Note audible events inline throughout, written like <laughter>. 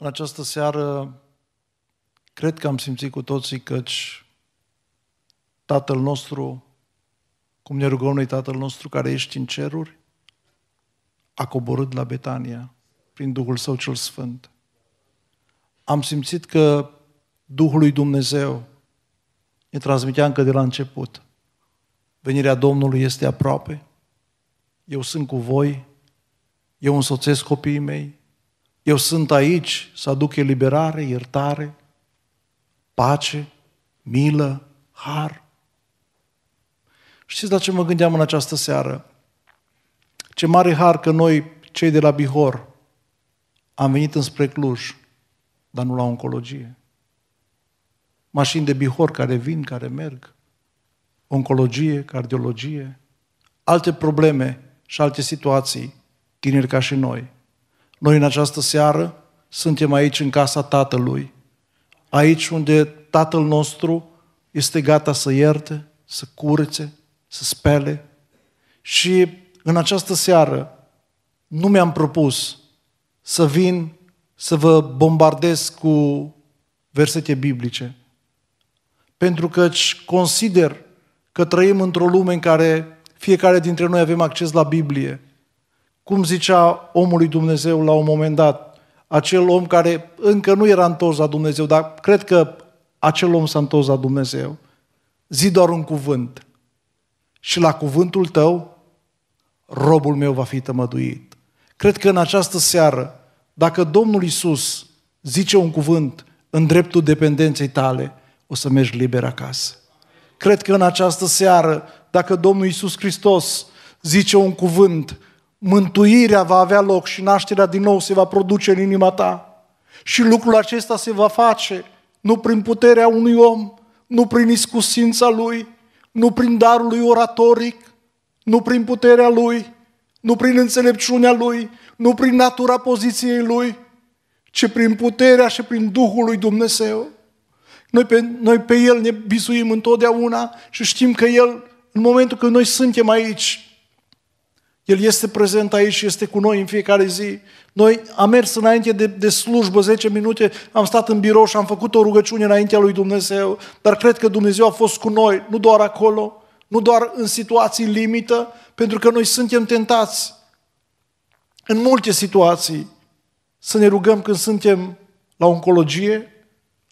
În această seară, cred că am simțit cu toții căci Tatăl nostru, cum ne rugăm noi Tatăl nostru care ești în ceruri, a coborât la Betania prin Duhul Său cel Sfânt. Am simțit că Duhul lui Dumnezeu ne transmitea încă de la început. Venirea Domnului este aproape, eu sunt cu voi, eu însoțesc copiii mei, eu sunt aici să aduc eliberare, iertare, pace, milă, har. Știți la ce mă gândeam în această seară? Ce mare har că noi, cei de la Bihor, am venit înspre Cluj, dar nu la oncologie. Mașini de Bihor care vin, care merg, oncologie, cardiologie, alte probleme și alte situații, tineri ca și noi – noi în această seară suntem aici în casa Tatălui, aici unde Tatăl nostru este gata să ierte, să curțe, să spele. Și în această seară nu mi-am propus să vin să vă bombardez cu versete biblice, pentru că consider că trăim într-o lume în care fiecare dintre noi avem acces la Biblie – cum zicea omului Dumnezeu la un moment dat, acel om care încă nu era întors la Dumnezeu, dar cred că acel om s-a întors la Dumnezeu, zi doar un cuvânt și la cuvântul tău robul meu va fi tămăduit. Cred că în această seară, dacă Domnul Isus zice un cuvânt în dreptul dependenței tale, o să mergi liber acasă. Cred că în această seară, dacă Domnul Isus Hristos zice un cuvânt mântuirea va avea loc și nașterea din nou se va produce în inima ta. Și lucrul acesta se va face nu prin puterea unui om, nu prin iscusința lui, nu prin darul lui oratoric, nu prin puterea lui, nu prin înțelepciunea lui, nu prin natura poziției lui, ci prin puterea și prin Duhul lui Dumnezeu. Noi pe, noi pe El ne bizuim întotdeauna și știm că El, în momentul când noi suntem aici, el este prezent aici, și este cu noi în fiecare zi. Noi am mers înainte de, de slujbă 10 minute, am stat în birou și am făcut o rugăciune înaintea lui Dumnezeu, dar cred că Dumnezeu a fost cu noi, nu doar acolo, nu doar în situații limită, pentru că noi suntem tentați în multe situații să ne rugăm când suntem la oncologie,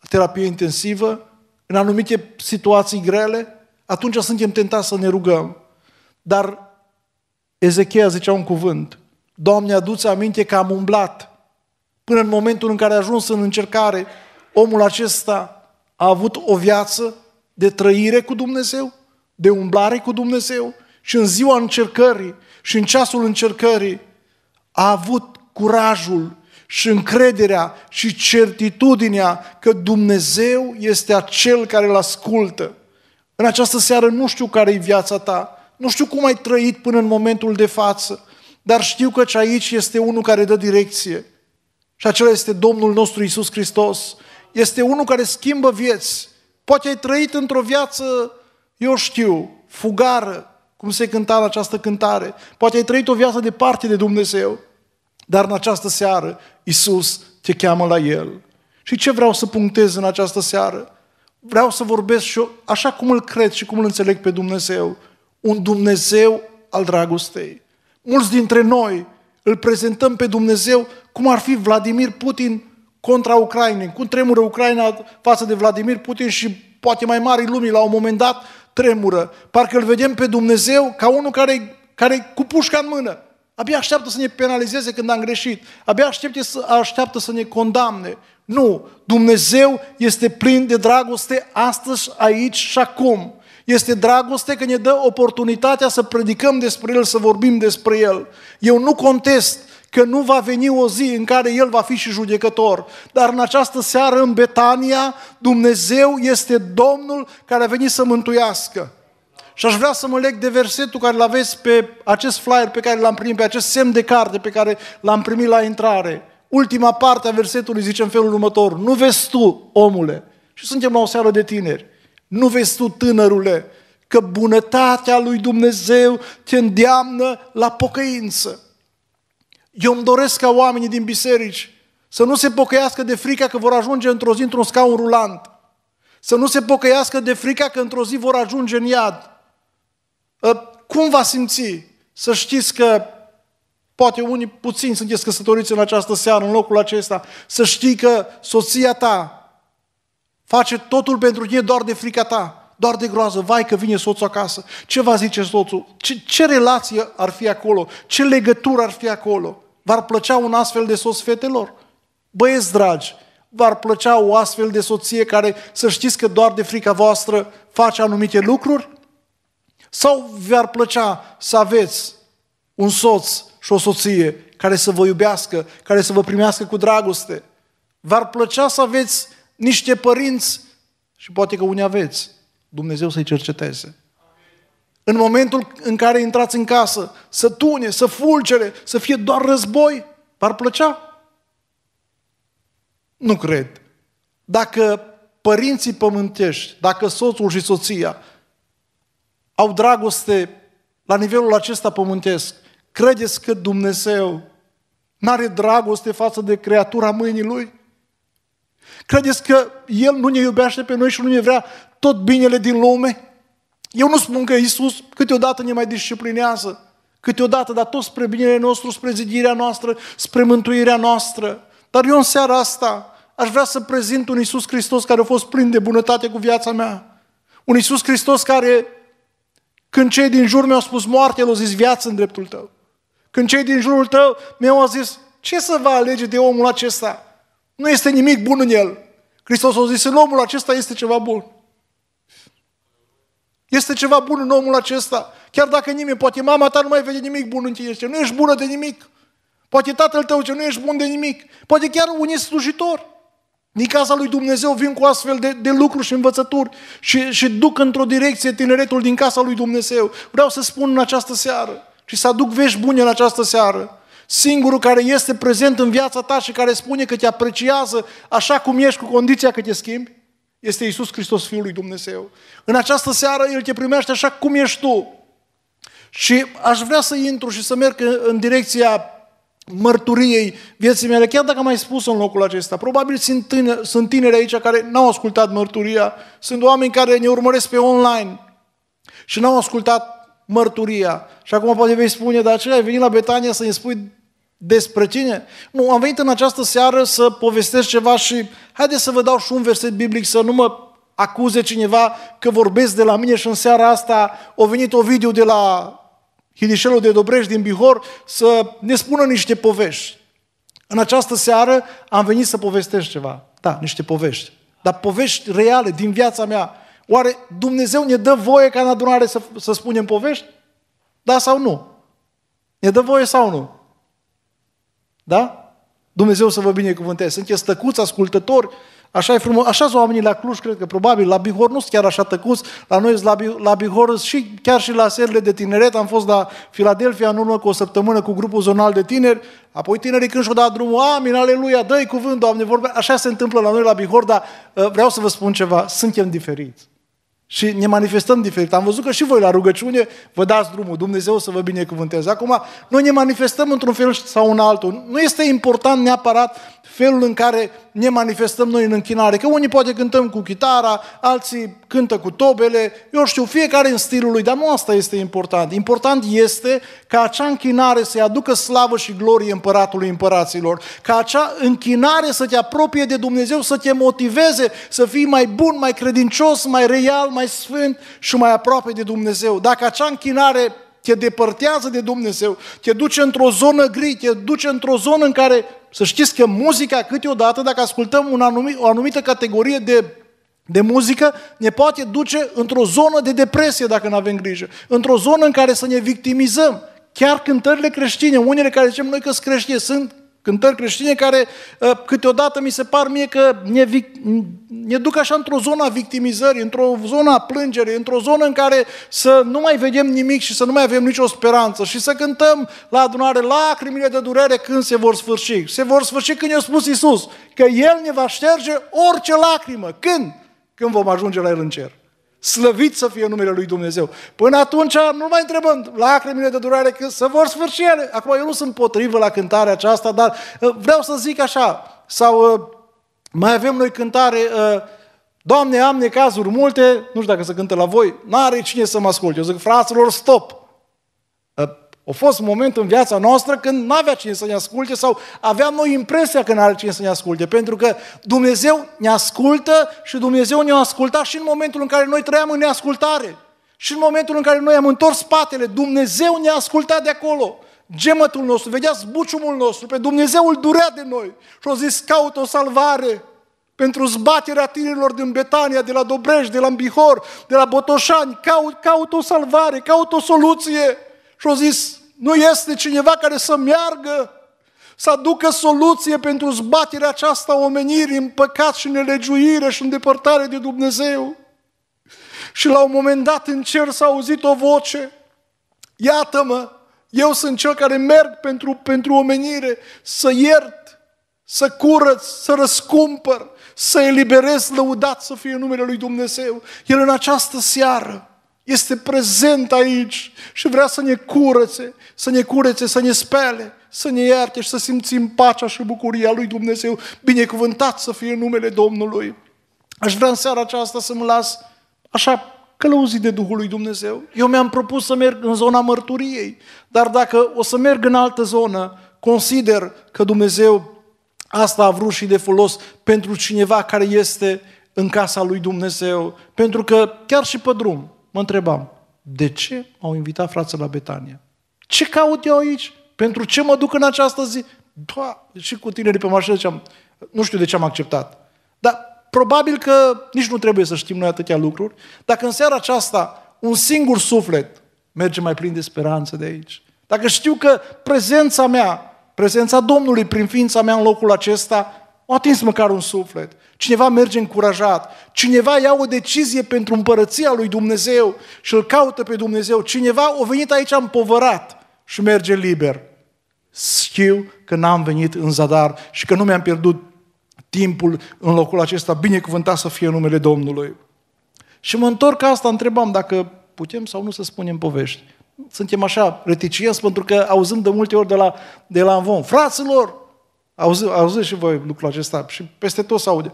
la terapie intensivă, în anumite situații grele, atunci suntem tentați să ne rugăm. Dar Ezechia zicea un cuvânt, Doamne, aduți aminte că am umblat. Până în momentul în care a ajuns în încercare, omul acesta a avut o viață de trăire cu Dumnezeu, de umblare cu Dumnezeu și în ziua încercării și în ceasul încercării a avut curajul și încrederea și certitudinea că Dumnezeu este acel care îl ascultă. În această seară nu știu care e viața ta, nu știu cum ai trăit până în momentul de față, dar știu că aici este unul care dă direcție. Și acela este Domnul nostru Isus Hristos. Este unul care schimbă vieți. Poate ai trăit într-o viață, eu știu, fugară, cum se cânta în această cântare. Poate ai trăit o viață departe de Dumnezeu. Dar în această seară, Isus te cheamă la El. Și ce vreau să punctez în această seară? Vreau să vorbesc și eu așa cum îl cred și cum îl înțeleg pe Dumnezeu un Dumnezeu al dragostei. Mulți dintre noi îl prezentăm pe Dumnezeu cum ar fi Vladimir Putin contra Ucrainei, cum tremură Ucraina față de Vladimir Putin și poate mai mari lumii la un moment dat tremură. Parcă îl vedem pe Dumnezeu ca unul care, care cu pușca în mână. Abia așteaptă să ne penalizeze când am greșit. Abia așteaptă să, așteaptă să ne condamne. Nu, Dumnezeu este plin de dragoste astăzi, aici și acum. Este dragoste că ne dă oportunitatea să predicăm despre El, să vorbim despre El. Eu nu contest că nu va veni o zi în care El va fi și judecător. Dar în această seară în Betania, Dumnezeu este Domnul care a venit să mântuiască. Și aș vrea să mă leg de versetul care l-aveți pe acest flyer pe care l-am primit, pe acest semn de carte pe care l-am primit la intrare. Ultima parte a versetului zice în felul următor, nu vezi tu, omule, și suntem la o seară de tineri, nu vezi tu, tânărule, că bunătatea lui Dumnezeu te îndeamnă la pocăință. Eu îmi doresc ca oamenii din biserici să nu se pocăiască de frica că vor ajunge într-o zi într-un scaun rulant. Să nu se pocăiască de frica că într-o zi vor ajunge în iad. Ă, cum va simți? Să știți că poate unii puțini sunteți căsătoriți în această seară, în locul acesta. Să știi că soția ta, Face totul pentru tine doar de frica ta, doar de groază. Vai că vine soțul acasă. Ce va zice soțul? Ce, ce relație ar fi acolo? Ce legătură ar fi acolo? V-ar plăcea un astfel de soț fetelor? Băieți dragi, v-ar plăcea o astfel de soție care să știți că doar de frica voastră face anumite lucruri? Sau vi-ar plăcea să aveți un soț și o soție care să vă iubească, care să vă primească cu dragoste? V-ar plăcea să aveți niște părinți, și poate că unii aveți, Dumnezeu să-i cerceteze. În momentul în care intrați în casă, să tune, să fulgere, să fie doar război, v-ar plăcea? Nu cred. Dacă părinții pământești, dacă soțul și soția au dragoste la nivelul acesta pământesc, credeți că Dumnezeu n-are dragoste față de creatura mâinii Lui? Credeți că El nu ne iubește pe noi și nu ne vrea tot binele din lume? Eu nu spun că Isus câteodată ne mai disciplinează, câteodată, dar tot spre binele nostru, spre zidirea noastră, spre mântuirea noastră. Dar eu în seara asta aș vrea să prezint un Isus Hristos care a fost plin de bunătate cu viața mea. Un Isus Hristos care, când cei din jur mi-au spus moarte, el a zis viață în dreptul tău. Când cei din jurul tău mi-au zis, ce să vă alege de omul acesta? Nu este nimic bun în el. Hristos a zis, în omul acesta este ceva bun. Este ceva bun în omul acesta. Chiar dacă nimeni, poate mama ta nu mai vede nimic bun în tine, zice, nu ești bună de nimic. Poate tatăl tău ce nu ești bun de nimic. Poate chiar un ești slujitor. Din casa lui Dumnezeu vin cu astfel de, de lucruri și învățături și, și duc într-o direcție tineretul din casa lui Dumnezeu. Vreau să spun în această seară și să aduc vești bune în această seară singurul care este prezent în viața ta și care spune că te apreciază așa cum ești cu condiția că te schimbi, este Isus Hristos, Fiul lui Dumnezeu. În această seară El te primește așa cum ești tu. Și aș vrea să intru și să merg în direcția mărturiei vieții mele, chiar dacă am mai spus în locul acesta. Probabil sunt tineri, sunt tineri aici care n-au ascultat mărturia, sunt oameni care ne urmăresc pe online și n-au ascultat mărturia. Și acum poate vei spune, dar ce ai venit la Betania să-mi spui despre tine? Nu, am venit în această seară să povestesc ceva și haideți să vă dau și un verset biblic să nu mă acuze cineva că vorbesc de la mine și în seara asta a venit o video de la Hidișelul de Dobrești din Bihor să ne spună niște povești. În această seară am venit să povestesc ceva. Da, niște povești. Dar povești reale din viața mea. Oare Dumnezeu ne dă voie ca în adunare să, să spunem povești? Da sau nu? Ne dă voie sau nu? Da? Dumnezeu să vă binecuvânteze. Sunteți tăcuți, ascultători, Așa e frumos. Așa sunt oamenii la Cluj, cred că probabil. La Bihor nu sunt chiar așa tăcuți. La noi la, la Bihor și chiar și la serile de tineret. Am fost la Filadelfia în urmă cu o săptămână cu grupul zonal de tineri. Apoi tinerii când și au dat drumul, amin, aleluia, dă-i cuvânt, Doamne, vorbe, Așa se întâmplă la noi la Bihor, dar uh, vreau să vă spun ceva. Suntem diferiți. Și ne manifestăm diferit. Am văzut că și voi la rugăciune vă dați drumul, Dumnezeu să vă binecuvânteze. Acum, noi ne manifestăm într-un fel sau în altul. Nu este important neapărat felul în care ne manifestăm noi în închinare. Că unii poate cântăm cu chitara, alții cântă cu tobele, eu știu, fiecare în stilul lui, dar nu asta este important. Important este ca acea închinare să-i aducă slavă și glorie împăratului împăraților, ca acea închinare să te apropie de Dumnezeu, să te motiveze să fii mai bun, mai credincios, mai real, mai sfânt și mai aproape de Dumnezeu. Dacă acea închinare te depărtează de Dumnezeu, te duce într-o zonă gri, te duce într-o zonă în care, să știți că muzica câteodată, dacă ascultăm un anumit, o anumită categorie de de muzică ne poate duce într-o zonă de depresie, dacă nu avem grijă, într-o zonă în care să ne victimizăm. Chiar cântările creștine, unele care zicem noi că sunt creștine, sunt cântări creștine care uh, câteodată mi se par mie că ne, ne duc așa într-o zonă a victimizării, într-o zonă a plângerii, într-o zonă în care să nu mai vedem nimic și să nu mai avem nicio speranță și să cântăm la adunare lacrimile de durere când se vor sfârși. Se vor sfârși când i-a spus Isus că El ne va șterge orice lacrimă. Când? Când vom ajunge la El în cer. Slăvit să fie numele Lui Dumnezeu. Până atunci nu mai întrebăm lacrimile de durare că să vor sfârși ele. Acum eu nu sunt potrivă la cântarea aceasta, dar uh, vreau să zic așa, sau uh, mai avem noi cântare, uh, Doamne, am necazuri multe, nu știu dacă se cântă la voi, n-are cine să mă asculte. Eu zic, fraților, stop! A fost moment în viața noastră când n-avea cine să ne asculte sau aveam noi impresia că n-are cine să ne asculte, pentru că Dumnezeu ne ascultă și Dumnezeu ne-a ascultat și în momentul în care noi trăiam în neascultare. Și în momentul în care noi am întors spatele, Dumnezeu ne-a ascultat de acolo. Gemătul nostru, vedea zbuciumul nostru, pe Dumnezeu îl durea de noi și a zis, caut o salvare pentru zbaterea tinerilor din Betania, de la Dobrești, de la Bihor, de la Botoșani, caut, caut o salvare, caut o soluție. Și a zis, nu este cineva care să meargă să aducă soluție pentru zbaterea aceasta a omenirii în păcat și nelegiuire și îndepărtare de Dumnezeu. Și la un moment dat în cer s-a auzit o voce, iată-mă, eu sunt cel care merg pentru, pentru omenire să iert, să curăț, să răscumpăr, să eliberez, lăudat să fie numele lui Dumnezeu. El în această seară este prezent aici și vrea să ne curățe, să ne curețe, să ne spele, să ne ierte și să simțim pacea și bucuria lui Dumnezeu. Binecuvântat să fie numele Domnului. Aș vrea în seara aceasta să mă las așa călăuzit de Duhul lui Dumnezeu. Eu mi-am propus să merg în zona mărturiei, dar dacă o să merg în altă zonă, consider că Dumnezeu asta a vrut și de folos pentru cineva care este în casa lui Dumnezeu. Pentru că chiar și pe drum, mă întrebam, de ce m au invitat frații la Betania? Ce caut eu aici? Pentru ce mă duc în această zi? Da, și cu tinerii pe mașină ziceam, nu știu de ce am acceptat. Dar probabil că nici nu trebuie să știm noi atâtea lucruri. Dacă în seara aceasta un singur suflet merge mai plin de speranță de aici, dacă știu că prezența mea, prezența Domnului prin ființa mea în locul acesta, o atins măcar un suflet. Cineva merge încurajat, cineva ia o decizie pentru împărăția lui Dumnezeu și îl caută pe Dumnezeu, cineva a venit aici împovărat și merge liber. Știu că n-am venit în zadar și că nu mi-am pierdut timpul în locul acesta, binecuvântat să fie numele Domnului. Și mă întorc asta, întrebam dacă putem sau nu să spunem povești. Suntem așa reticenți pentru că auzând de multe ori de la, de la învon, fraților, Auzi, auziți și voi lucrul acesta și peste tot se aude.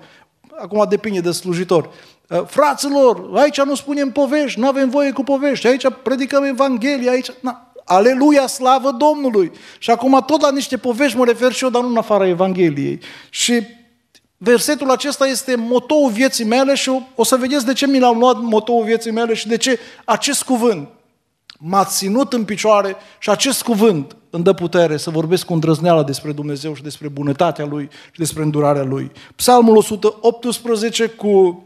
Acum depinde de slujitor. Uh, fraților, aici nu spunem povești, nu avem voie cu povești, aici predicăm Evanghelia, aici... Na. Aleluia, slavă Domnului! Și acum tot la niște povești mă refer și eu, dar nu în afara Evangheliei. Și versetul acesta este motoul vieții mele și o, o să vedeți de ce mi l-am luat motoul vieții mele și de ce acest cuvânt m a ținut în picioare și acest cuvânt îmi dă putere să vorbesc cu îndrăzneală despre Dumnezeu și despre bunătatea Lui și despre îndurarea Lui. Psalmul 118 cu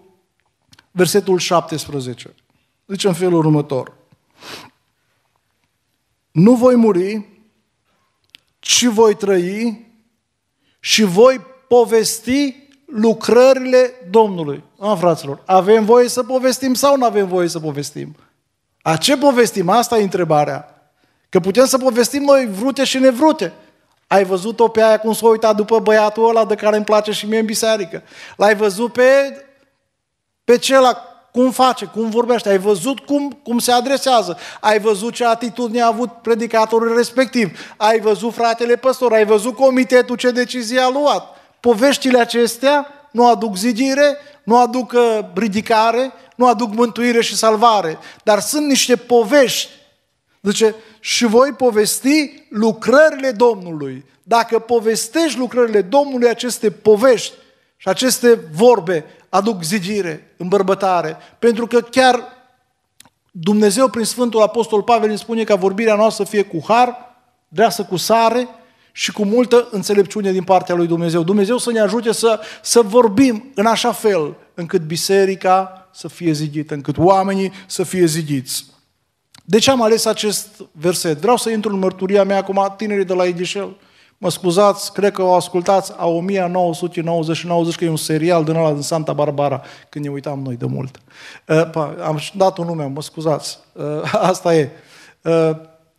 versetul 17. Zice în felul următor. Nu voi muri, ci voi trăi și voi povesti lucrările Domnului. Am fraților, avem voie să povestim sau nu avem voie să povestim? A ce povestim? Asta e întrebarea. Că putem să povestim noi vrute și nevrute. Ai văzut-o pe aia cum s-a uitat după băiatul ăla de care îmi place și mie în biserică. L-ai văzut pe, pe cela cum face, cum vorbește, ai văzut cum, cum se adresează, ai văzut ce atitudine a avut predicatorul respectiv, ai văzut fratele păstor, ai văzut comitetul ce decizie a luat. Poveștile acestea nu aduc zidire, nu aduc uh, ridicare, nu aduc mântuire și salvare, dar sunt niște povești. Zice, și voi povesti lucrările Domnului. Dacă povestești lucrările Domnului, aceste povești și aceste vorbe aduc zidire, îmbărbătare, pentru că chiar Dumnezeu prin Sfântul Apostol Pavel îi spune ca vorbirea noastră fie cu har, dreasă cu sare și cu multă înțelepciune din partea lui Dumnezeu. Dumnezeu să ne ajute să, să vorbim în așa fel încât biserica să fie zidită, încât oamenii să fie zidiți. De ce am ales acest verset? Vreau să intru în mărturia mea acum, tinerii de la Edișel. Mă scuzați, cred că o ascultați a 1990 că e un serial din ăla din Santa Barbara, când ne uitam noi de mult. Uh, pa, am dat un nume, mă scuzați. Uh, <laughs> asta e. Uh,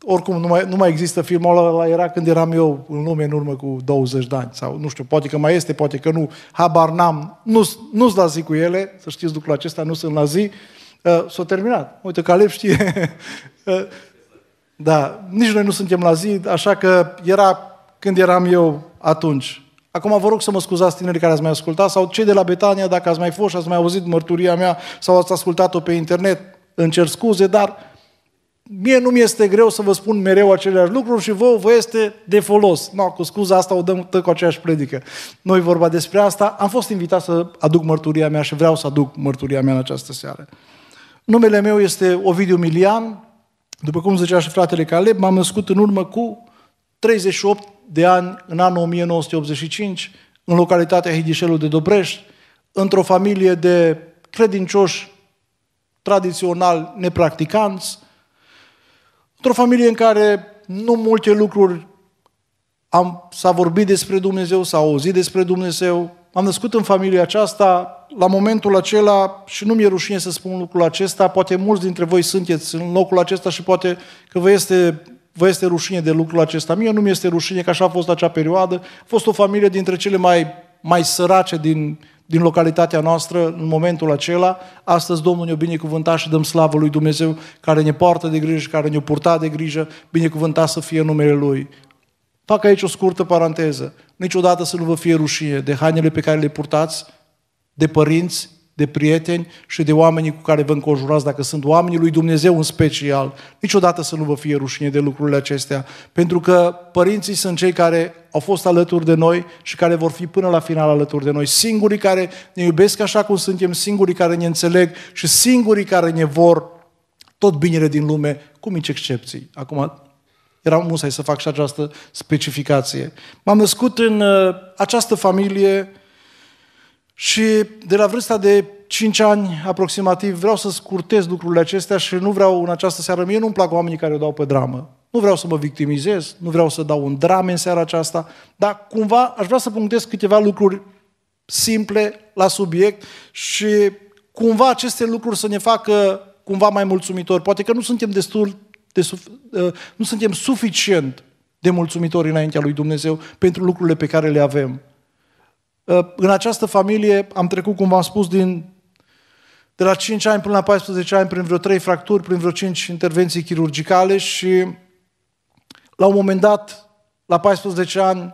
oricum nu mai, nu mai există filmul ăla la era când eram eu în lume în urmă cu 20 de ani sau nu știu, poate că mai este, poate că nu, habar n-am, nu, nu-s la zi cu ele, să știți lucrul acesta, nu sunt la zi, uh, s-a terminat. Uite, Caleb știe. <laughs> uh, da, nici noi nu suntem la zi, așa că era când eram eu atunci. Acum vă rog să mă scuzați tinerii care ați mai ascultat sau cei de la Betania, dacă ați mai fost și ați mai auzit mărturia mea sau ați ascultat-o pe internet, îmi cer scuze, dar mie nu mi-este greu să vă spun mereu aceleași lucruri și vouă vă este de folos. No, cu scuza asta o dăm tot cu aceeași predică. Noi vorba despre asta. Am fost invitat să aduc mărturia mea și vreau să aduc mărturia mea în această seară. Numele meu este Ovidiu Milian. După cum zicea și fratele Caleb, m-am născut în urmă cu 38 de ani, în anul 1985, în localitatea Hidișelul de Dobrești, într-o familie de credincioși tradițional nepracticanți, Într-o familie în care nu multe lucruri am, s-a vorbit despre Dumnezeu, s-a auzit despre Dumnezeu. Am născut în familia aceasta, la momentul acela, și nu mi-e rușine să spun lucrul acesta, poate mulți dintre voi sunteți în locul acesta și poate că vă este, vă este rușine de lucrul acesta. Mie nu mi este rușine că așa a fost acea perioadă. A fost o familie dintre cele mai, mai sărace din, din localitatea noastră în momentul acela. Astăzi Domnul ne-a binecuvântat și dăm slavă lui Dumnezeu care ne poartă de grijă, și care ne-a purtat de grijă, binecuvântat să fie numele Lui. Fac aici o scurtă paranteză. Niciodată să nu vă fie rușine de hainele pe care le purtați, de părinți, de prieteni și de oamenii cu care vă înconjurați, dacă sunt oamenii lui Dumnezeu în special. Niciodată să nu vă fie rușine de lucrurile acestea, pentru că părinții sunt cei care au fost alături de noi și care vor fi până la final alături de noi. Singurii care ne iubesc așa cum suntem, singurii care ne înțeleg și singurii care ne vor tot binele din lume, cu mici excepții. Acum, era musai să fac și această specificație. M-am născut în uh, această familie uh, și de la vârsta de 5 ani aproximativ vreau să scurtez lucrurile acestea și nu vreau în această seară, mie nu-mi plac oamenii care o dau pe dramă. Nu vreau să mă victimizez, nu vreau să dau un drame în seara aceasta, dar cumva aș vrea să punctez câteva lucruri simple la subiect și cumva aceste lucruri să ne facă cumva mai mulțumitori. Poate că nu suntem destul de, ă, nu suntem suficient de mulțumitori înaintea lui Dumnezeu pentru lucrurile pe care le avem. Ă, în această familie am trecut, cum v-am spus, din, de la 5 ani până la 14 ani prin vreo 3 fracturi, prin vreo 5 intervenții chirurgicale și la un moment dat, la 14 ani,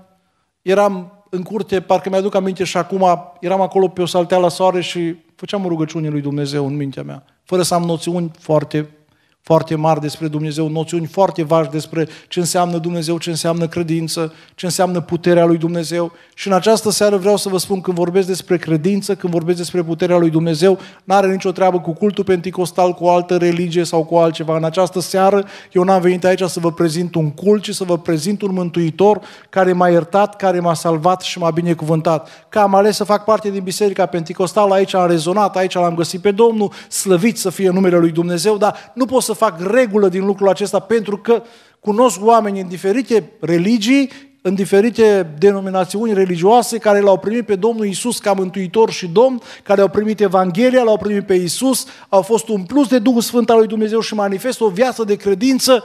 eram în curte, parcă mi-aduc aminte și acum, eram acolo pe o saltea la soare și făceam o rugăciune lui Dumnezeu în mintea mea, fără să am noțiuni foarte foarte mari despre Dumnezeu, noțiuni foarte vași despre ce înseamnă Dumnezeu, ce înseamnă credință, ce înseamnă puterea lui Dumnezeu. Și în această seară vreau să vă spun, când vorbesc despre credință, când vorbesc despre puterea lui Dumnezeu, nu are nicio treabă cu cultul penticostal, cu o altă religie sau cu altceva. În această seară eu n-am venit aici să vă prezint un cult, ci să vă prezint un mântuitor care m-a iertat, care m-a salvat și m-a binecuvântat. Că am ales să fac parte din Biserica Penticostală, aici am rezonat, aici l-am găsit pe Domnul, slăvit să fie numele lui Dumnezeu, dar nu pot să să fac regulă din lucrul acesta pentru că cunosc oameni în diferite religii, în diferite denominațiuni religioase care l-au primit pe Domnul Isus ca Mântuitor și Domn, care au primit Evanghelia, l-au primit pe Isus, au fost un plus de Duhul Sfânt al lui Dumnezeu și manifestă o viață de credință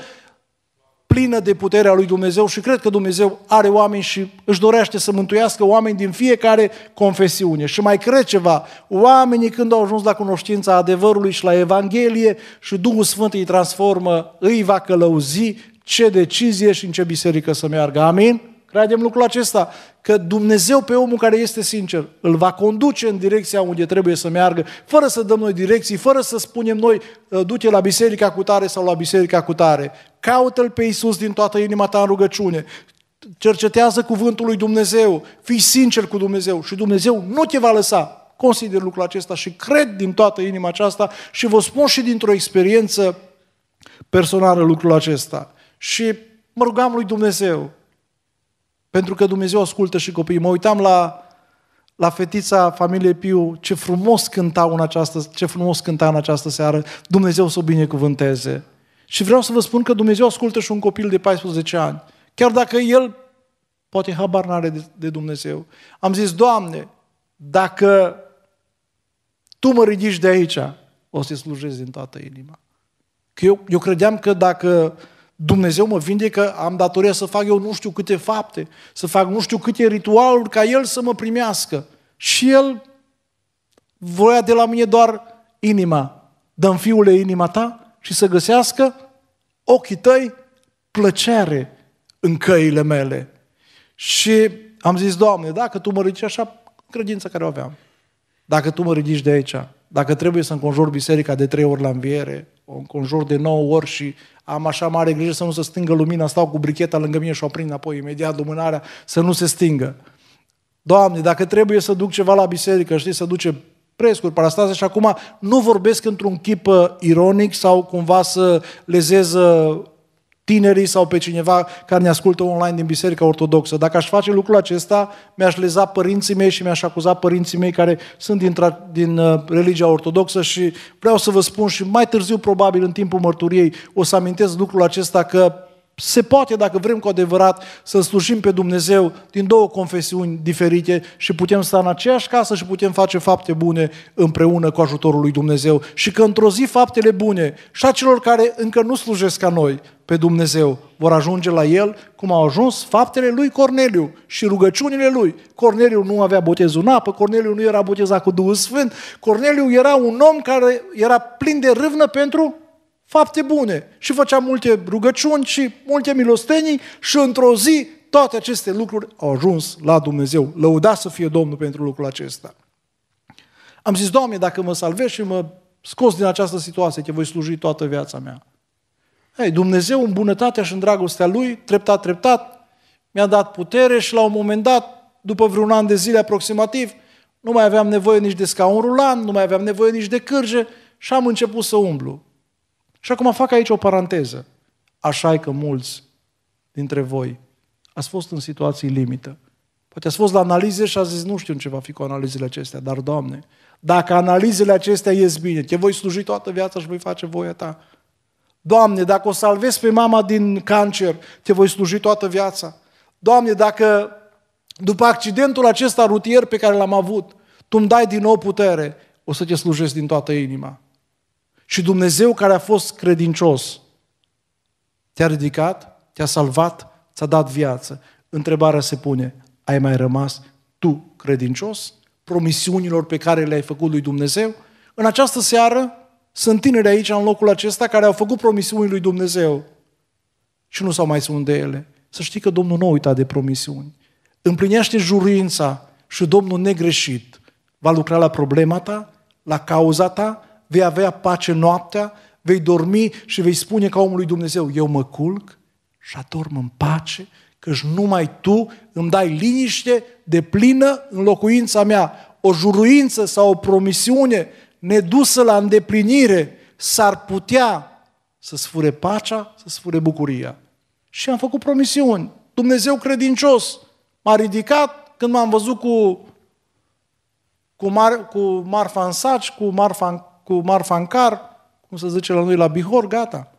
plină de puterea lui Dumnezeu și cred că Dumnezeu are oameni și își dorește să mântuiască oameni din fiecare confesiune. Și mai cred ceva, oamenii când au ajuns la cunoștința adevărului și la Evanghelie și Duhul Sfânt îi transformă, îi va călăuzi ce decizie și în ce biserică să meargă. Amin? Credem lucrul acesta, că Dumnezeu pe omul care este sincer îl va conduce în direcția unde trebuie să meargă, fără să dăm noi direcții, fără să spunem noi ă, du-te la biserica cu tare sau la biserica cu tare. Caută-L pe Iisus din toată inima ta în rugăciune. Cercetează cuvântul lui Dumnezeu. Fii sincer cu Dumnezeu și Dumnezeu nu te va lăsa. Consider lucrul acesta și cred din toată inima aceasta și vă spun și dintr-o experiență personală lucrul acesta. Și mă rugam lui Dumnezeu, pentru că Dumnezeu ascultă și copiii. Mă uitam la, la fetița familiei Piu, ce frumos cânta în această, ce frumos cânta în această seară. Dumnezeu să o binecuvânteze. Și vreau să vă spun că Dumnezeu ascultă și un copil de 14 ani. Chiar dacă el poate habar n-are de, de Dumnezeu. Am zis, Doamne, dacă Tu mă ridici de aici, o să-i slujesc din toată inima. Că eu, eu credeam că dacă Dumnezeu mă vindecă, am datoria să fac eu nu știu câte fapte, să fac nu știu câte ritualuri ca El să mă primească. Și El voia de la mine doar inima. Dăm fiule inima ta și să găsească ochii tăi plăcere în căile mele. Și am zis, Doamne, dacă Tu mă ridici așa, credința care o aveam, dacă Tu mă ridici de aici, dacă trebuie să înconjur biserica de trei ori la înviere, o înconjur de nouă ori și am așa mare grijă să nu se stingă lumina, stau cu bricheta lângă mine și o prind apoi imediat lumânarea, să nu se stingă. Doamne, dacă trebuie să duc ceva la biserică, știi, să duce prescuri, parastaze și acum nu vorbesc într-un chip uh, ironic sau cumva să lezez uh, tinerii sau pe cineva care ne ascultă online din Biserica Ortodoxă. Dacă aș face lucrul acesta, mi-aș leza părinții mei și mi-aș acuza părinții mei care sunt din, din uh, religia ortodoxă și vreau să vă spun și mai târziu, probabil în timpul mărturiei, o să amintesc lucrul acesta că se poate, dacă vrem cu adevărat, să slujim pe Dumnezeu din două confesiuni diferite și putem sta în aceeași casă și putem face fapte bune împreună cu ajutorul lui Dumnezeu. Și că într-o zi faptele bune și a celor care încă nu slujesc ca noi pe Dumnezeu vor ajunge la el cum au ajuns faptele lui Corneliu și rugăciunile lui. Corneliu nu avea botezul în apă, Corneliu nu era botezat cu Duhul Sfânt, Corneliu era un om care era plin de râvnă pentru fapte bune și făcea multe rugăciuni și multe milostenii și într-o zi toate aceste lucruri au ajuns la Dumnezeu. Lăuda să fie Domnul pentru lucrul acesta. Am zis, Doamne, dacă mă salvești și mă scos din această situație, te voi sluji toată viața mea. Ei, Dumnezeu în bunătatea și în dragostea Lui, treptat, treptat, mi-a dat putere și la un moment dat, după vreun an de zile aproximativ, nu mai aveam nevoie nici de scaun rulant, nu mai aveam nevoie nici de cârje și am început să umblu. Și acum fac aici o paranteză. Așa e că mulți dintre voi ați fost în situații limită. Poate ați fost la analize și ați zis, nu știu ce va fi cu analizele acestea, dar, Doamne, dacă analizele acestea ies bine, te voi sluji toată viața și voi face voia Ta. Doamne, dacă o salvezi pe mama din cancer, te voi sluji toată viața. Doamne, dacă după accidentul acesta rutier pe care l-am avut, tu îmi dai din nou putere, o să te slujesc din toată inima. Și Dumnezeu care a fost credincios te-a ridicat, te-a salvat, ți-a dat viață. Întrebarea se pune, ai mai rămas tu credincios promisiunilor pe care le-ai făcut lui Dumnezeu? În această seară sunt tineri aici, în locul acesta, care au făcut promisiuni lui Dumnezeu și nu s-au mai sunt de ele. Să știi că Domnul nu a uitat de promisiuni. Împlinește juruința și Domnul negreșit va lucra la problema ta, la cauza ta, vei avea pace noaptea, vei dormi și vei spune ca omul lui Dumnezeu, eu mă culc și adorm în pace, căci numai Tu îmi dai liniște de plină în locuința mea. O juruință sau o promisiune nedusă la îndeplinire s-ar putea să sfure pacea, să sfure bucuria. Și am făcut promisiuni. Dumnezeu credincios m-a ridicat când m-am văzut cu, cu, mar, cu marfa în saci, cu marfa în cu marfa în car, cum se zice la noi la Bihor, gata.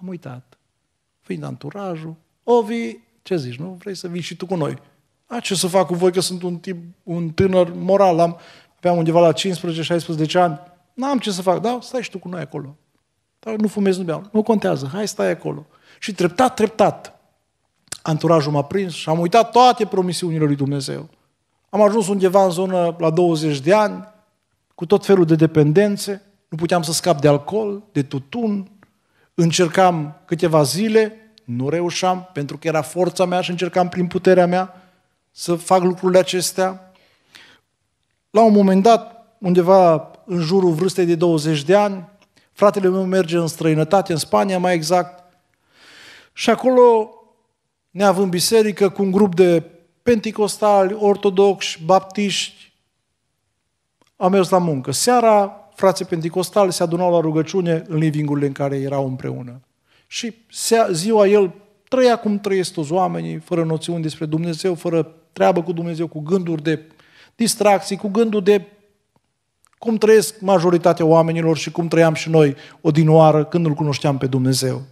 Am uitat. Fiind anturajul, vi, ce zici, nu? Vrei să vii și tu cu noi? A, ce să fac cu voi, că sunt un, tip, un tânăr moral, am, aveam undeva la 15-16 ani, n-am ce să fac, da, stai și tu cu noi acolo. Dar nu fumez, nu beau, nu contează, hai stai acolo. Și treptat, treptat, anturajul m-a prins și am uitat toate promisiunile lui Dumnezeu. Am ajuns undeva în zonă la 20 de ani, cu tot felul de dependențe, nu puteam să scap de alcool, de tutun, încercam câteva zile, nu reușeam, pentru că era forța mea și încercam prin puterea mea să fac lucrurile acestea. La un moment dat, undeva în jurul vârstei de 20 de ani, fratele meu merge în străinătate, în Spania mai exact, și acolo, neavând biserică, cu un grup de penticostali, ortodoxi, baptiști, a mers la muncă. Seara, frații pentecostali se adunau la rugăciune în living în care erau împreună. Și ziua el trăia cum trăiesc toți oamenii, fără noțiuni despre Dumnezeu, fără treabă cu Dumnezeu, cu gânduri de distracții, cu gândul de cum trăiesc majoritatea oamenilor și cum trăiam și noi odinoară când îl cunoșteam pe Dumnezeu.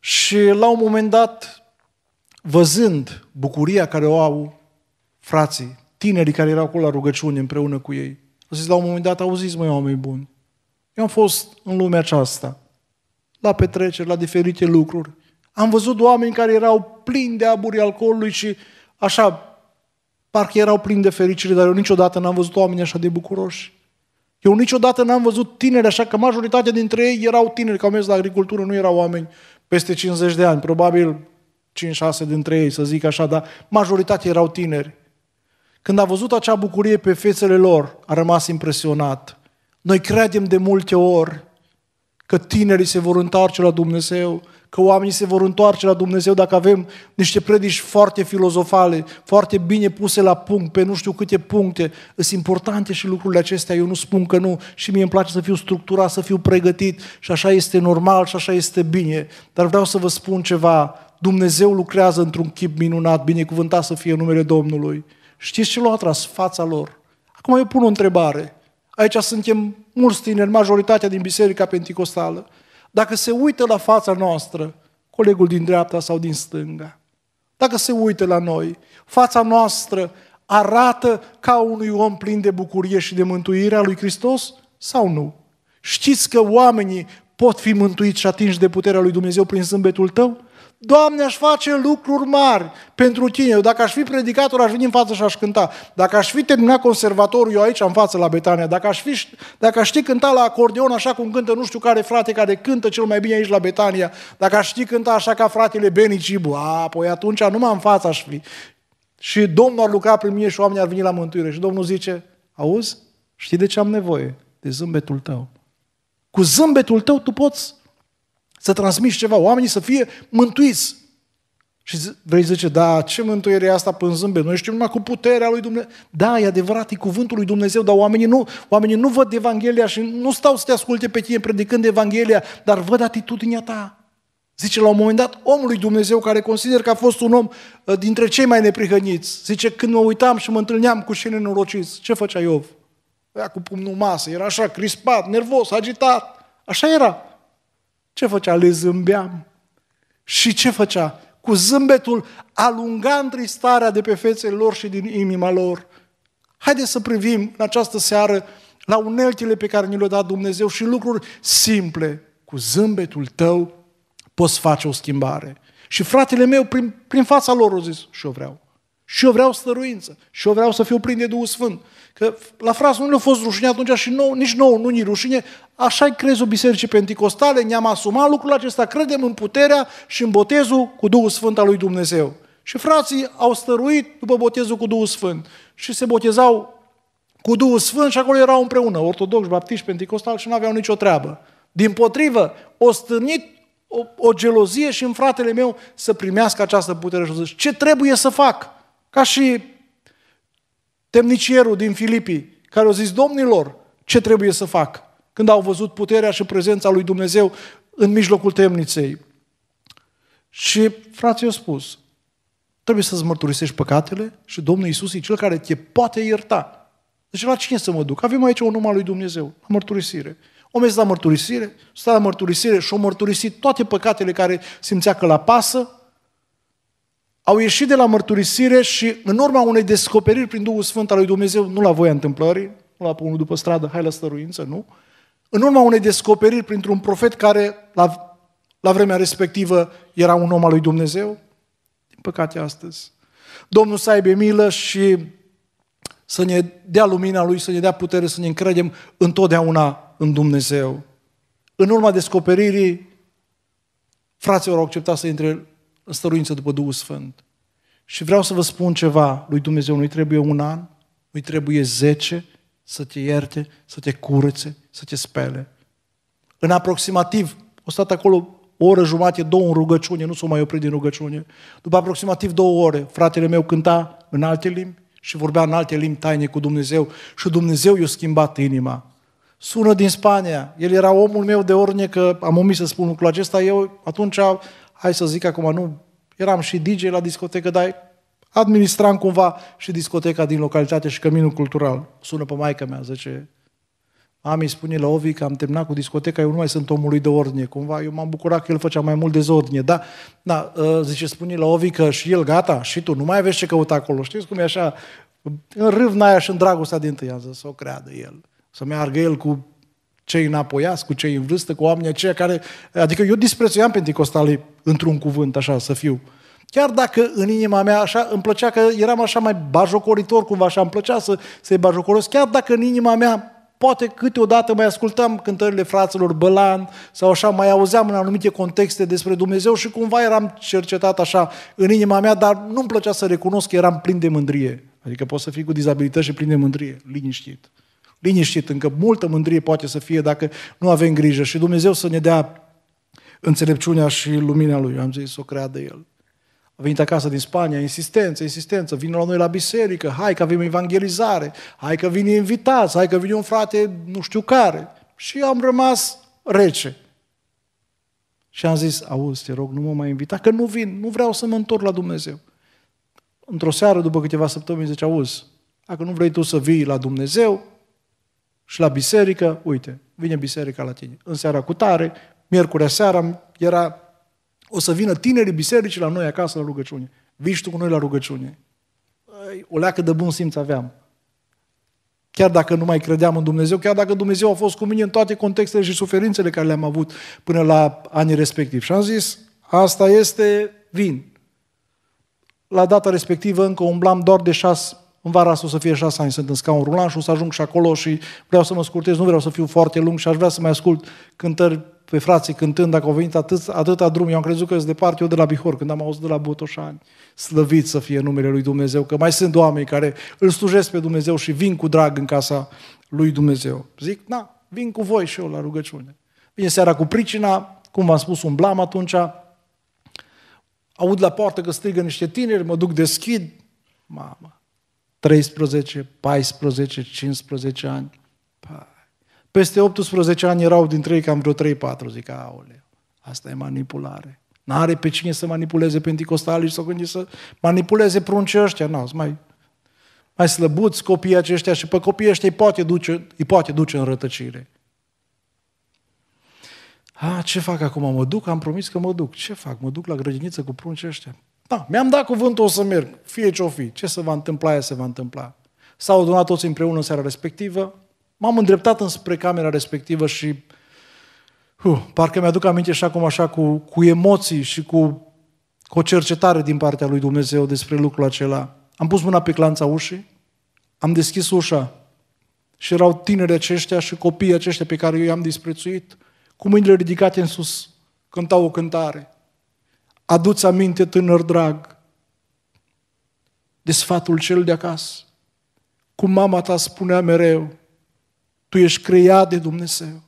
Și la un moment dat, văzând bucuria care o au frații tinerii care erau acolo la rugăciune împreună cu ei. Au zis la un moment dat, auziți măi oameni buni, eu am fost în lumea aceasta, la petreceri, la diferite lucruri. Am văzut oameni care erau plini de aburi alcoolului și așa, parcă erau plini de fericire, dar eu niciodată n-am văzut oameni așa de bucuroși. Eu niciodată n-am văzut tineri, așa că majoritatea dintre ei erau tineri, că au mers la agricultură, nu erau oameni peste 50 de ani, probabil 5-6 dintre ei, să zic așa, dar majoritatea erau tineri. Când a văzut acea bucurie pe fețele lor, a rămas impresionat. Noi credem de multe ori că tinerii se vor întoarce la Dumnezeu, că oamenii se vor întoarce la Dumnezeu dacă avem niște predici foarte filozofale, foarte bine puse la punct, pe nu știu câte puncte. Sunt importante și lucrurile acestea, eu nu spun că nu și mie îmi place să fiu structurat, să fiu pregătit și așa este normal și așa este bine. Dar vreau să vă spun ceva, Dumnezeu lucrează într-un chip minunat, binecuvântat să fie numele Domnului. Știți ce l-a atras? Fața lor. Acum eu pun o întrebare. Aici suntem mulți tineri, majoritatea din Biserica Pentecostală. Dacă se uită la fața noastră, colegul din dreapta sau din stânga, dacă se uită la noi, fața noastră arată ca unui om plin de bucurie și de mântuirea lui Hristos sau nu? Știți că oamenii pot fi mântuiți și atinși de puterea lui Dumnezeu prin zâmbetul tău? Doamne, aș face lucruri mari pentru Tine. Eu dacă aș fi predicator, aș veni în față și aș cânta. Dacă aș fi terminat conservatorul, eu aici în față la Betania, dacă aș, fi, dacă aș ști cânta la acordeon așa cum cântă nu știu care frate care cântă cel mai bine aici la Betania, dacă aș ști cânta așa ca fratele Beni Cibu, a, apoi atunci numai în față aș fi. Și Domnul ar lucra prin mine și oamenii ar veni la mântuire. Și Domnul zice, auzi, știi de ce am nevoie? De zâmbetul tău. Cu zâmbetul tău tu poți să transmiți ceva, oamenii să fie mântuiți. Și vrei zice, da, ce mântuire e asta pânzâmbe? Noi știm numai cu puterea lui Dumnezeu. Da, e adevărat, e cuvântul lui Dumnezeu, dar oamenii nu, oamenii nu văd Evanghelia și nu stau să te asculte pe tine predicând Evanghelia, dar văd atitudinea ta. Zice, la un moment dat, omul lui Dumnezeu, care consider că a fost un om ă, dintre cei mai neprihăniți, zice, când mă uitam și mă întâlneam cu cei nenorociți, ce făcea Iov? Ea cu pumnul masă, era așa crispat, nervos, agitat. Așa era. Ce făcea? Le zâmbeam. Și ce făcea? Cu zâmbetul alunga întristarea de pe fețele lor și din inima lor. Haideți să privim în această seară la uneltele pe care ni le-a dat Dumnezeu și lucruri simple. Cu zâmbetul tău poți face o schimbare. Și fratele meu, prin, prin fața lor, au zis, și eu vreau. Și eu vreau stăruință. Și eu vreau să fiu plin de Duhul Sfânt. Că la frați nu le-a fost rușine atunci și nou, nici nou, nu ni rușine. Așa-i o biserică Pentecostale, ne-am asumat lucrul acesta, credem în puterea și în botezul cu Duhul Sfânt al lui Dumnezeu. Și frații au stăruit după botezul cu Duhul Sfânt și se botezau cu Duhul Sfânt și acolo erau împreună, ortodoxi, baptiști, pentecostali și nu aveau nicio treabă. Din potrivă, o stânit o, o gelozie și în fratele meu să primească această putere și să zic, ce trebuie să fac? Ca și temnicierul din Filipii, care au zis domnilor ce trebuie să fac când au văzut puterea și prezența lui Dumnezeu în mijlocul temniței. Și frații au spus, trebuie să-ți mărturisești păcatele și Domnul Isus e Cel care te poate ierta. Deci la cine să mă duc? Avem aici un om al lui Dumnezeu, la mărturisire. O mers la mărturisire, stă la mărturisire și o mărturisit toate păcatele care simțea că la pasă, au ieșit de la mărturisire și în urma unei descoperiri prin Duhul Sfânt al lui Dumnezeu, nu la voia întâmplării, nu la unul după stradă, hai la stăruință, nu, în urma unei descoperiri printr-un profet care la, la vremea respectivă era un om al lui Dumnezeu, din păcate astăzi. Domnul să aibă milă și să ne dea lumina Lui, să ne dea putere, să ne încredem întotdeauna în Dumnezeu. În urma descoperirii, frații au acceptat să intre în stăruință după Duhul Sfânt. Și vreau să vă spun ceva, lui Dumnezeu nu-i trebuie un an, nu-i trebuie zece să te ierte, să te curățe, să te spele. În aproximativ, o stat acolo o oră jumate, două în rugăciune, nu s-o mai oprit din rugăciune. După aproximativ două ore, fratele meu cânta în alte limbi și vorbea în alte limbi taine cu Dumnezeu și Dumnezeu i-a schimbat inima. Sună din Spania, el era omul meu de ornie că am omis să spun lucrul acesta, eu atunci hai să zic acum, nu, eram și DJ la discotecă, dar administram cumva și discoteca din localitate și căminul cultural. Sună pe maica mea, zice, Mami spune la Ovi că am terminat cu discoteca, eu nu mai sunt omului de ordine. Cumva eu m-am bucurat că el făcea mai mult dezordine. Da, da ă, zice, spune la Ovi că și el gata, și tu, nu mai aveți ce căuta acolo. Știți cum e așa, în râvna aia și în dragostea din tâi, am zis, să o creadă el. Să meargă el cu cei înapoiați, cu cei în vârstă, cu oamenii aceia care... Adică eu disprețuiam pentecostalii într-un cuvânt, așa, să fiu. Chiar dacă în inima mea așa, îmi plăcea că eram așa mai bajocoritor cumva, așa îmi plăcea să, să-i bajocoresc, chiar dacă în inima mea poate câteodată mai ascultam cântările fraților Bălan sau așa, mai auzeam în anumite contexte despre Dumnezeu și cumva eram cercetat așa în inima mea, dar nu-mi plăcea să recunosc că eram plin de mândrie. Adică poți să fii cu dizabilități și plin de mândrie, liniștit liniștit, încă multă mândrie poate să fie dacă nu avem grijă și Dumnezeu să ne dea înțelepciunea și lumina Lui. am zis să o creadă El. A venit acasă din Spania, insistență, insistență, vină la noi la biserică, hai că avem evangelizare, hai că vine invitați, hai că vine un frate nu știu care. Și am rămas rece. Și am zis, auzi, te rog, nu mă mai invita, că nu vin, nu vreau să mă întorc la Dumnezeu. Într-o seară, după câteva săptămâni, zice, auzi, dacă nu vrei tu să vii la Dumnezeu, și la biserică, uite, vine biserica la tine. În seara cu tare, miercurea seara, era, o să vină tinerii bisericii la noi acasă la rugăciune. Vii tu cu noi la rugăciune. Păi, o leacă de bun simț aveam. Chiar dacă nu mai credeam în Dumnezeu, chiar dacă Dumnezeu a fost cu mine în toate contextele și suferințele care le-am avut până la anii respectivi. Și am zis, asta este vin. La data respectivă încă umblam doar de șase, în vara asta o să fie șase ani, sunt în scaun rulant și o să ajung și acolo și vreau să mă scurtez, nu vreau să fiu foarte lung și aș vrea să mai ascult cântări pe frații cântând, dacă au venit atât, atâta drum, eu am crezut că sunt departe, eu de la Bihor, când am auzit de la Botoșani. Slăvit să fie numele lui Dumnezeu, că mai sunt oameni care îl slujesc pe Dumnezeu și vin cu drag în casa lui Dumnezeu. Zic, na, vin cu voi și eu la rugăciune. Vine seara cu pricina, cum v-am spus, umblam atunci, aud la poartă că strigă niște tineri, mă duc, deschid, mama, 13, 14, 15 ani. Peste 18 ani erau dintre ei cam vreo 3-4, zic, aole, asta e manipulare. N-are pe cine să manipuleze pentecostalii sau s să manipuleze pruncii ăștia. n-au, mai, mai slăbuți copiii aceștia și pe copiii ăștia îi poate duce, îi poate duce în rătăcire. A, ce fac acum? Mă duc? Am promis că mă duc. Ce fac? Mă duc la grădiniță cu pruncii ăștia. Da, mi-am dat cuvântul, o să merg, fie ce-o fi, ce se va întâmpla, aia se va întâmpla. S-au adunat toți împreună în seara respectivă, m-am îndreptat înspre camera respectivă și uh, parcă mi-aduc aminte și acum așa cu, cu emoții și cu, cu o cercetare din partea lui Dumnezeu despre lucrul acela. Am pus mâna pe clanța ușii, am deschis ușa și erau tineri aceștia și copiii aceștia pe care eu i-am disprețuit, cu mâinile ridicate în sus, cântau o cântare. Aduți aminte, tânăr drag, de sfatul cel de acasă. Cum mama ta spunea mereu, tu ești creat de Dumnezeu.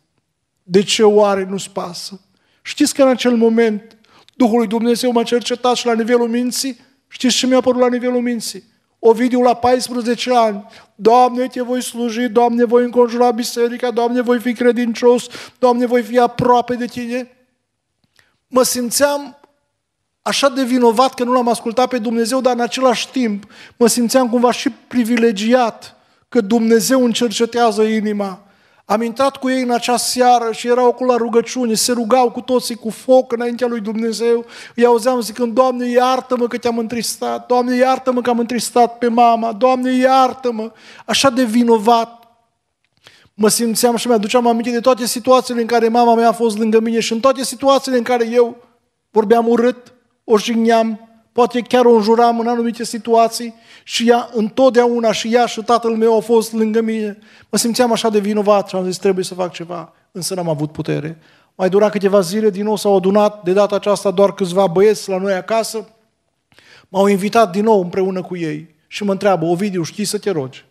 De ce oare nu-ți pasă? Știți că în acel moment Duhul lui Dumnezeu m-a cercetat și la nivelul minții? Știți ce mi-a părut la nivelul minții? Ovidiu la 14 ani, Doamne, te voi sluji, Doamne, voi înconjura biserica, Doamne, voi fi credincios, Doamne, voi fi aproape de tine. Mă simțeam așa de vinovat că nu l-am ascultat pe Dumnezeu, dar în același timp mă simțeam cumva și privilegiat că Dumnezeu încercetează inima. Am intrat cu ei în acea seară și erau acolo la rugăciune, se rugau cu toții cu foc înaintea lui Dumnezeu. Îi auzeam zicând, Doamne, iartă-mă că te-am întristat, Doamne, iartă-mă că am întristat pe mama, Doamne, iartă-mă, așa de vinovat. Mă simțeam și mi-aduceam aminte de toate situațiile în care mama mea a fost lângă mine și în toate situațiile în care eu vorbeam urât, o jigneam, poate chiar o înjuram în anumite situații și ea întotdeauna și ea și tatăl meu au fost lângă mine. Mă simțeam așa de vinovat și am zis trebuie să fac ceva, însă n-am avut putere. Mai dura câteva zile, din nou s-au adunat, de data aceasta doar câțiva băieți la noi acasă, m-au invitat din nou împreună cu ei și mă întreabă, Ovidiu, știi să te rogi?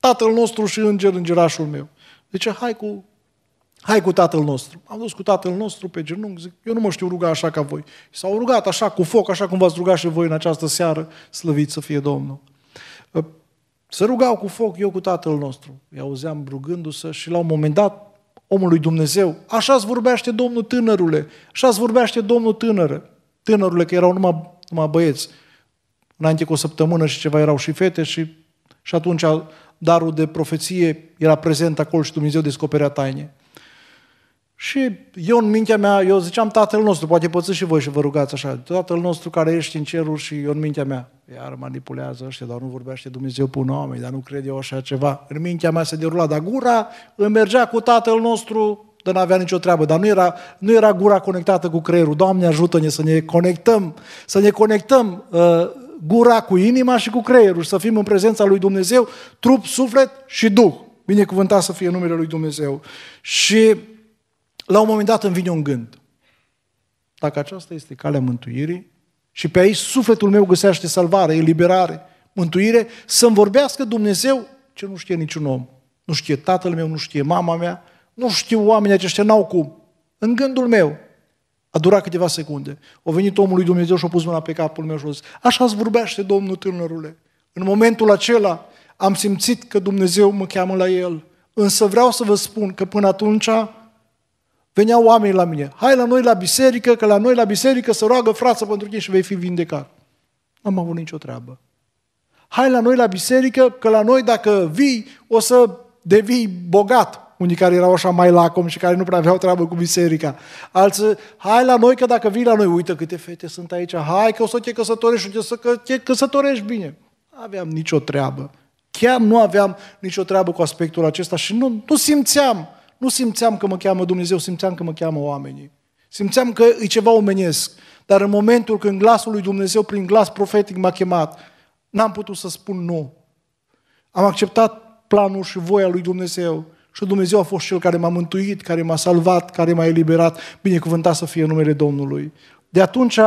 Tatăl nostru și înger, îngerașul meu. Zice, hai cu Hai cu tatăl nostru. Am dus cu tatăl nostru pe genunchi, zic, eu nu mă știu ruga așa ca voi. s-au rugat așa, cu foc, așa cum v-ați rugat și voi în această seară, slăvit să fie Domnul. Să rugau cu foc eu cu tatăl nostru. I auzeam rugându-se și la un moment dat omului Dumnezeu, așa-ți vorbește Domnul tânărule, așa-ți vorbește Domnul tânără. Tânărule, că erau numai, numai băieți. Înainte cu o săptămână și ceva erau și fete și, și atunci darul de profeție era prezent acolo și Dumnezeu descoperea taine. Și eu în mintea mea, eu ziceam Tatăl nostru, poate poți și voi și vă rugați așa, Tatăl nostru care ești în cerul și eu în mintea mea, iar manipulează ăștia, dar nu vorbește Dumnezeu până oameni, dar nu cred eu așa ceva. În mintea mea se derula, dar gura îmi mergea cu Tatăl nostru, dar n-avea nicio treabă, dar nu era, nu era gura conectată cu creierul. Doamne ajută-ne să ne conectăm, să ne conectăm uh, gura cu inima și cu creierul și să fim în prezența lui Dumnezeu, trup, suflet și duh. Binecuvântat să fie numele lui Dumnezeu. Și la un moment dat îmi vine un gând. Dacă aceasta este calea mântuirii și pe aici sufletul meu găsește salvare, eliberare, mântuire, să-mi vorbească Dumnezeu ce nu știe niciun om. Nu știe tatăl meu, nu știe mama mea, nu știu oamenii aceștia, n-au cum. În gândul meu. A durat câteva secunde. A venit omul lui Dumnezeu și a pus mâna pe capul meu și a zis, așa îți vorbește Domnul tânărule. În momentul acela am simțit că Dumnezeu mă cheamă la El. Însă vreau să vă spun că până atunci Veneau oamenii la mine, hai la noi la biserică, că la noi la biserică se roagă frață pentru tine și vei fi vindecat. N-am avut nicio treabă. Hai la noi la biserică, că la noi dacă vii, o să devii bogat. Unii care erau așa mai lacom și care nu prea aveau treabă cu biserica. Alții, hai la noi că dacă vii la noi, uite câte fete sunt aici, hai că o să te căsătorești, uite să te căsătorești bine. Nu aveam nicio treabă. Chiar nu aveam nicio treabă cu aspectul acesta și nu, nu simțeam nu simțeam că mă cheamă Dumnezeu, simțeam că mă cheamă oamenii. Simțeam că e ceva omenesc. Dar în momentul când glasul lui Dumnezeu prin glas profetic m-a chemat, n-am putut să spun nu. Am acceptat planul și voia lui Dumnezeu. Și Dumnezeu a fost Cel care m-a mântuit, care m-a salvat, care m-a eliberat. Binecuvântat să fie numele Domnului. De atunci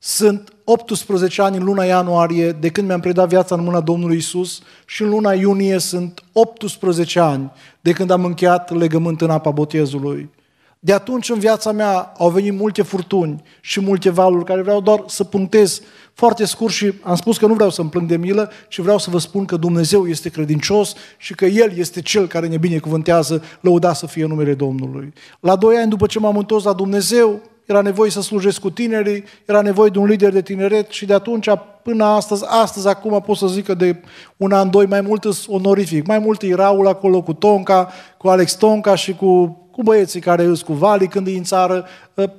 sunt 18 ani în luna ianuarie de când mi-am predat viața în mâna Domnului Isus și în luna iunie sunt 18 ani de când am încheiat legământ în apa botezului. De atunci în viața mea au venit multe furtuni și multe valuri care vreau doar să punctez foarte scurt și am spus că nu vreau să-mi plâng de milă, ci vreau să vă spun că Dumnezeu este credincios și că El este Cel care ne binecuvântează, lăuda să fie numele Domnului. La doi ani după ce m-am întors la Dumnezeu, era nevoie să slujesc cu tinerii, era nevoie de un lider de tineret și de atunci până astăzi, astăzi, acum pot să zic că de un an, doi, mai mult îs onorific. Mai mult e Raul acolo cu Tonca, cu Alex Tonca și cu cu băieții care îs cu Vali când e în țară.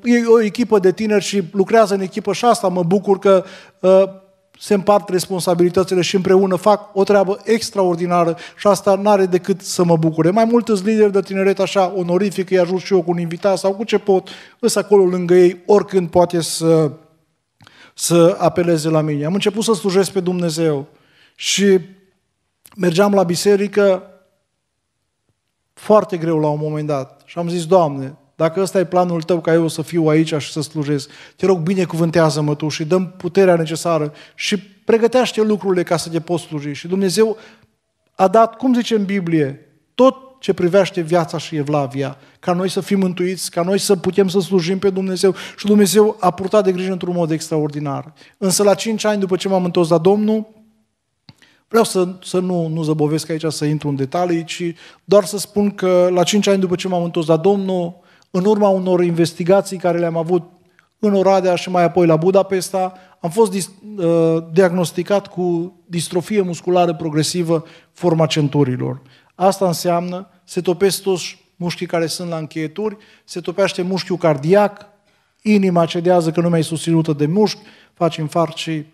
E o echipă de tineri și lucrează în echipă și asta mă bucur că uh, se împart responsabilitățile și împreună fac o treabă extraordinară și asta n-are decât să mă bucure. Mai mult îți lideri de tineret așa onorific, îi ajut și eu cu un invitat sau cu ce pot, îs acolo lângă ei, oricând poate să, să apeleze la mine. Am început să slujesc pe Dumnezeu și mergeam la biserică foarte greu la un moment dat și am zis, Doamne, dacă ăsta e planul tău ca eu să fiu aici și să slujesc, te rog, binecuvântează-mă tu și dăm puterea necesară și pregătește lucrurile ca să te poți sluji. Și Dumnezeu a dat, cum zice în Biblie, tot ce privește viața și evlavia, ca noi să fim mântuiți, ca noi să putem să slujim pe Dumnezeu și Dumnezeu a purtat de grijă într-un mod extraordinar. Însă la cinci ani după ce m-am întors la Domnul, vreau să, să nu, nu zăbovesc aici să intru în detalii, ci doar să spun că la cinci ani după ce m-am întors la Domnul, în urma unor investigații care le-am avut în Oradea și mai apoi la Budapesta, am fost dis, uh, diagnosticat cu distrofie musculară progresivă forma centurilor. Asta înseamnă, se topesc toți mușchii care sunt la încheieturi, se topește mușchiul cardiac, inima cedează că nu mai e susținută de mușchi, faci infarct și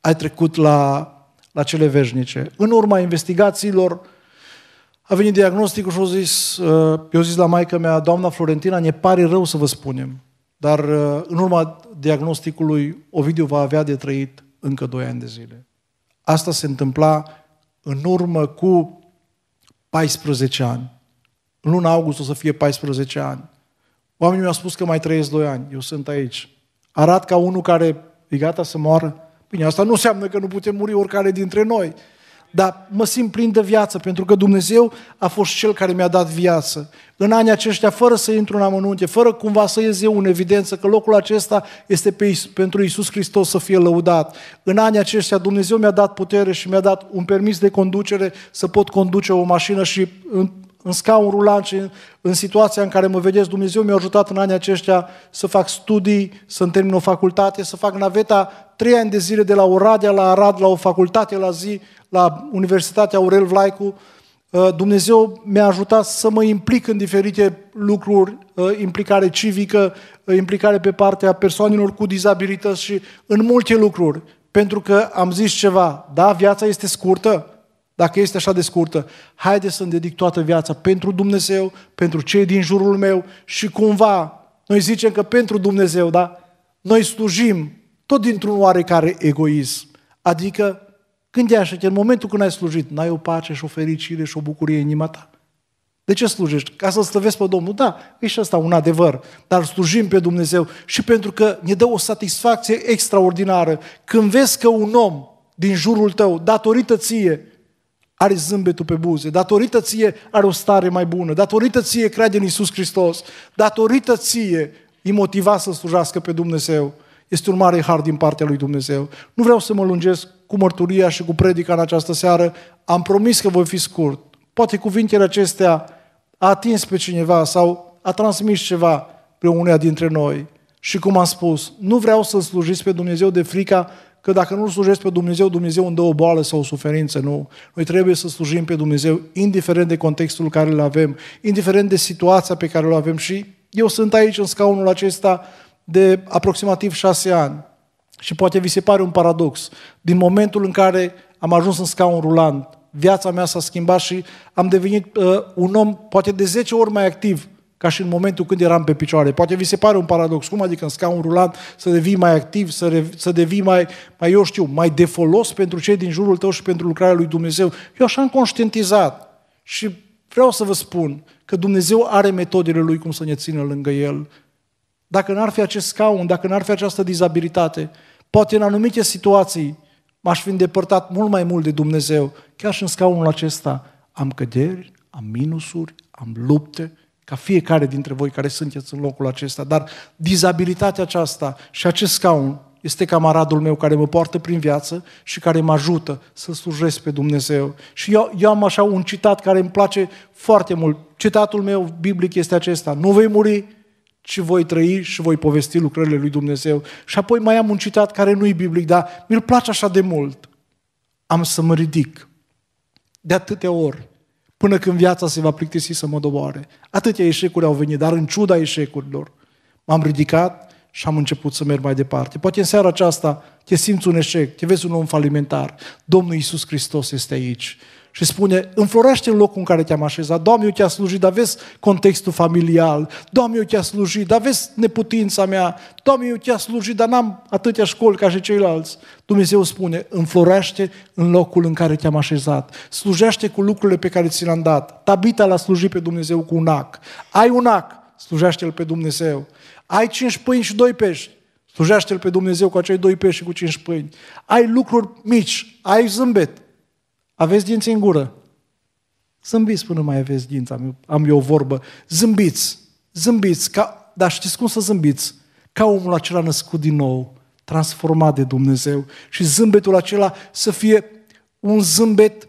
ai trecut la, la cele veșnice. În urma investigațiilor a venit diagnosticul și a zis, eu ă, zis la maica mea, doamna Florentina, ne pare rău să vă spunem, dar ă, în urma diagnosticului Ovidiu va avea de trăit încă 2 ani de zile. Asta se întâmpla în urmă cu 14 ani. În luna august o să fie 14 ani. Oamenii mi-au spus că mai trăiesc 2 ani. Eu sunt aici. Arat ca unul care e gata să moară. Bine, asta nu înseamnă că nu putem muri oricare dintre noi dar mă simt plin de viață, pentru că Dumnezeu a fost Cel care mi-a dat viață. În anii aceștia, fără să intru în amănunte, fără cumva să ies eu în evidență că locul acesta este pe, pentru Isus Hristos să fie lăudat. În anii aceștia, Dumnezeu mi-a dat putere și mi-a dat un permis de conducere să pot conduce o mașină și în scaun rulant și în, în situația în care mă vedeți, Dumnezeu mi-a ajutat în anii aceștia să fac studii, să termin o facultate, să fac naveta trei ani de zile de la Oradea la Arad, la o facultate la zi, la Universitatea Aurel Vlaicu. Uh, Dumnezeu mi-a ajutat să mă implic în diferite lucruri, uh, implicare civică, uh, implicare pe partea persoanelor cu dizabilități și în multe lucruri. Pentru că am zis ceva, da, viața este scurtă, dacă este așa de scurtă, haide să-mi dedic toată viața pentru Dumnezeu, pentru cei din jurul meu și cumva, noi zicem că pentru Dumnezeu, da? Noi slujim tot dintr-un oarecare egoism. Adică, când e așa, în momentul când ai slujit, n-ai o pace și o fericire și o bucurie în inima ta. De ce slujești? Ca să-L slăvești pe Domnul? Da, e și asta un adevăr. Dar slujim pe Dumnezeu și pentru că ne dă o satisfacție extraordinară. Când vezi că un om din jurul tău, datorită ție, are zâmbetul pe buze, datorită ție are o stare mai bună, datorită ție crede în Isus Hristos, datorită ție e motivat să slujească pe Dumnezeu. Este un mare har din partea lui Dumnezeu. Nu vreau să mă lungesc cu mărturia și cu predica în această seară. Am promis că voi fi scurt. Poate cuvintele acestea a atins pe cineva sau a transmis ceva pe unea dintre noi. Și cum am spus, nu vreau să slujiți pe Dumnezeu de frica că dacă nu slujești pe Dumnezeu, Dumnezeu îmi dă o boală sau o suferință. Nu. Noi trebuie să slujim pe Dumnezeu, indiferent de contextul care îl avem, indiferent de situația pe care o avem. Și eu sunt aici în scaunul acesta de aproximativ șase ani. Și poate vi se pare un paradox. Din momentul în care am ajuns în scaun rulant, viața mea s-a schimbat și am devenit uh, un om poate de 10 ori mai activ ca și în momentul când eram pe picioare. Poate vi se pare un paradox. Cum adică în scaun rulant să devii mai activ, să, re, să devii mai, mai, eu știu, mai de folos pentru cei din jurul tău și pentru lucrarea lui Dumnezeu? Eu așa am conștientizat și vreau să vă spun că Dumnezeu are metodele Lui cum să ne țină lângă El. Dacă n-ar fi acest scaun, dacă n-ar fi această dizabilitate, poate în anumite situații m-aș fi îndepărtat mult mai mult de Dumnezeu. Chiar și în scaunul acesta am căderi, am minusuri, am lupte, ca fiecare dintre voi care sunteți în locul acesta, dar dizabilitatea aceasta și acest scaun este camaradul meu care mă poartă prin viață și care mă ajută să slujesc pe Dumnezeu. Și eu, eu am așa un citat care îmi place foarte mult. Citatul meu biblic este acesta. Nu vei muri, ci voi trăi și voi povesti lucrările lui Dumnezeu. Și apoi mai am un citat care nu e biblic, dar mi-l place așa de mult. Am să mă ridic de atâtea ori până când viața se va plictisi să mă doboare. Atâtea eșecuri au venit, dar în ciuda eșecurilor m-am ridicat și am început să merg mai departe. Poate în seara aceasta te simți un eșec, te vezi un om falimentar. Domnul Iisus Hristos este aici și spune, înflorește în locul în care te-am așezat. Doamne, eu te-a slujit, dar vezi contextul familial. Doamne, eu te-a slujit, dar vezi neputința mea. Doamne, eu te-a slujit, dar n-am atâtea școli ca și ceilalți. Dumnezeu spune, înflorește în locul în care te-am așezat. Slujește cu lucrurile pe care ți le-am dat. Tabita l-a slujit pe Dumnezeu cu un ac. Ai un ac, slujește-l pe Dumnezeu. Ai cinci pâini și doi pești. Slujește-L pe Dumnezeu cu acei doi pești și cu cinci pâini. Ai lucruri mici, ai zâmbet, aveți dinți în gură? Zâmbiți până mai aveți dinți, am eu, am eu o vorbă. Zâmbiți, zâmbiți, ca, dar știți cum să zâmbiți? Ca omul acela născut din nou, transformat de Dumnezeu și zâmbetul acela să fie un zâmbet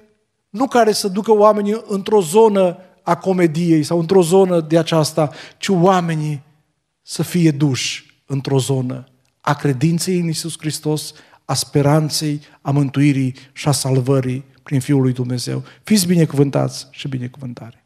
nu care să ducă oamenii într-o zonă a comediei sau într-o zonă de aceasta, ci oamenii să fie duși într-o zonă a credinței în Isus Hristos, a speranței, a mântuirii și a salvării prin Fiul lui Dumnezeu. Fiți binecuvântați și binecuvântare!